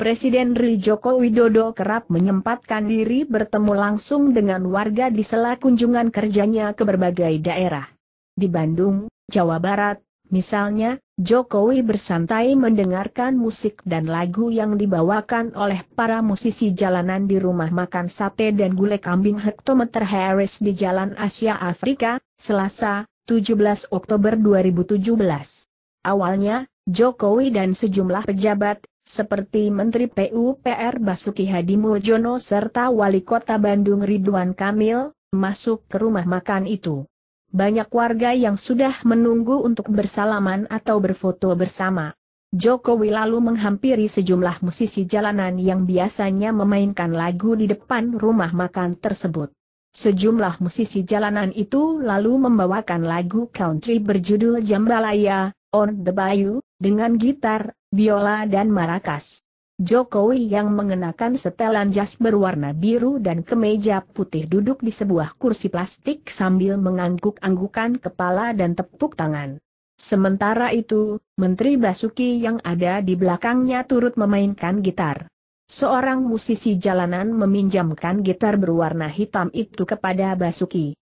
Presiden Ri Joko Widodo kerap menyempatkan diri bertemu langsung dengan warga di sela kunjungan kerjanya ke berbagai daerah. Di Bandung, Jawa Barat, misalnya, Jokowi bersantai mendengarkan musik dan lagu yang dibawakan oleh para musisi jalanan di rumah makan sate dan gulai kambing hektometer Harris di Jalan Asia Afrika, Selasa, 17 Oktober 2017. Awalnya, Jokowi dan sejumlah pejabat, seperti Menteri PUPR Basuki Hadi Mulyono serta Wali Kota Bandung Ridwan Kamil, masuk ke rumah makan itu. Banyak warga yang sudah menunggu untuk bersalaman atau berfoto bersama. Jokowi lalu menghampiri sejumlah musisi jalanan yang biasanya memainkan lagu di depan rumah makan tersebut. Sejumlah musisi jalanan itu lalu membawakan lagu country berjudul Jambalaya, On the Bayou, dengan gitar, biola dan marakas. Jokowi yang mengenakan setelan jas berwarna biru dan kemeja putih duduk di sebuah kursi plastik sambil mengangguk-anggukan kepala dan tepuk tangan. Sementara itu, Menteri Basuki yang ada di belakangnya turut memainkan gitar. Seorang musisi jalanan meminjamkan gitar berwarna hitam itu kepada Basuki.